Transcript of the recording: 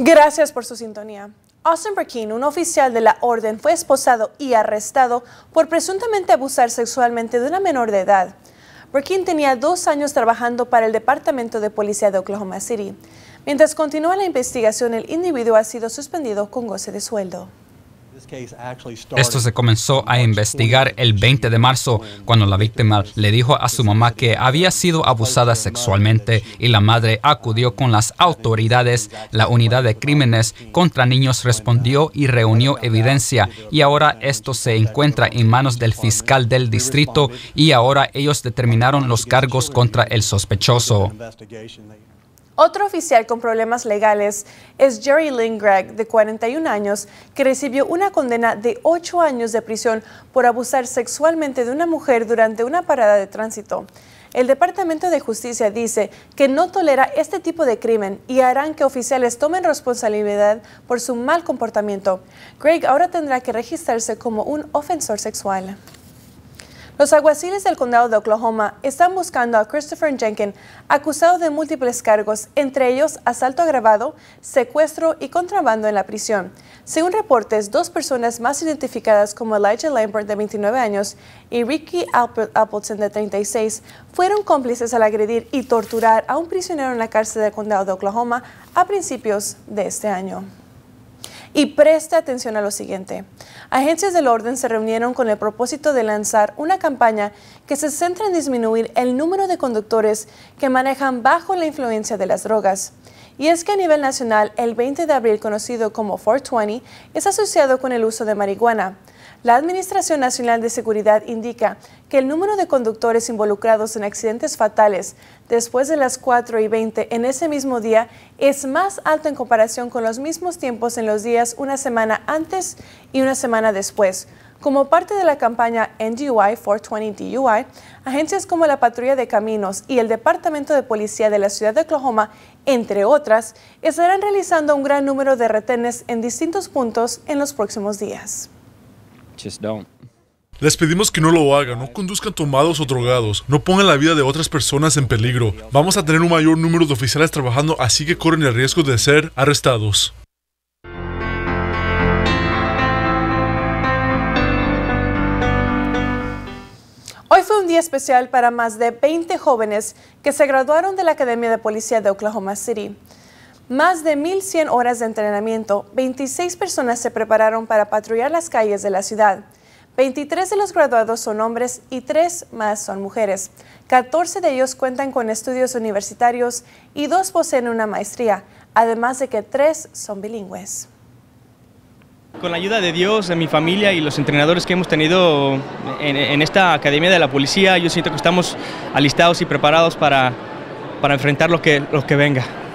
Gracias por su sintonía. Austin Burkin, un oficial de la orden, fue esposado y arrestado por presuntamente abusar sexualmente de una menor de edad. Burkin tenía dos años trabajando para el Departamento de Policía de Oklahoma City. Mientras continúa la investigación, el individuo ha sido suspendido con goce de sueldo. Esto se comenzó a investigar el 20 de marzo cuando la víctima le dijo a su mamá que había sido abusada sexualmente y la madre acudió con las autoridades. La unidad de crímenes contra niños respondió y reunió evidencia y ahora esto se encuentra en manos del fiscal del distrito y ahora ellos determinaron los cargos contra el sospechoso. Otro oficial con problemas legales es Jerry Lynn Gregg, de 41 años, que recibió una condena de 8 años de prisión por abusar sexualmente de una mujer durante una parada de tránsito. El Departamento de Justicia dice que no tolera este tipo de crimen y harán que oficiales tomen responsabilidad por su mal comportamiento. Gregg ahora tendrá que registrarse como un ofensor sexual. Los alguaciles del condado de Oklahoma están buscando a Christopher Jenkins, acusado de múltiples cargos, entre ellos asalto agravado, secuestro y contrabando en la prisión. Según reportes, dos personas más identificadas como Elijah Lambert, de 29 años, y Ricky Appleton, de 36, fueron cómplices al agredir y torturar a un prisionero en la cárcel del condado de Oklahoma a principios de este año. Y presta atención a lo siguiente. Agencias del orden se reunieron con el propósito de lanzar una campaña que se centra en disminuir el número de conductores que manejan bajo la influencia de las drogas. Y es que a nivel nacional, el 20 de abril, conocido como 420, es asociado con el uso de marihuana. La Administración Nacional de Seguridad indica que el número de conductores involucrados en accidentes fatales después de las 4 y 20 en ese mismo día es más alto en comparación con los mismos tiempos en los días una semana antes y una semana después. Como parte de la campaña NDUI 420 DUI, agencias como la Patrulla de Caminos y el Departamento de Policía de la Ciudad de Oklahoma, entre otras, estarán realizando un gran número de retenes en distintos puntos en los próximos días. Les pedimos que no lo hagan, no conduzcan tomados o drogados, no pongan la vida de otras personas en peligro. Vamos a tener un mayor número de oficiales trabajando, así que corren el riesgo de ser arrestados. Hoy fue un día especial para más de 20 jóvenes que se graduaron de la Academia de Policía de Oklahoma City. Más de 1.100 horas de entrenamiento, 26 personas se prepararon para patrullar las calles de la ciudad. 23 de los graduados son hombres y 3 más son mujeres. 14 de ellos cuentan con estudios universitarios y 2 poseen una maestría, además de que 3 son bilingües. Con la ayuda de Dios, de mi familia y los entrenadores que hemos tenido en, esta Academia de la Policía, yo siento que estamos alistados y preparados para, enfrentar lo que venga.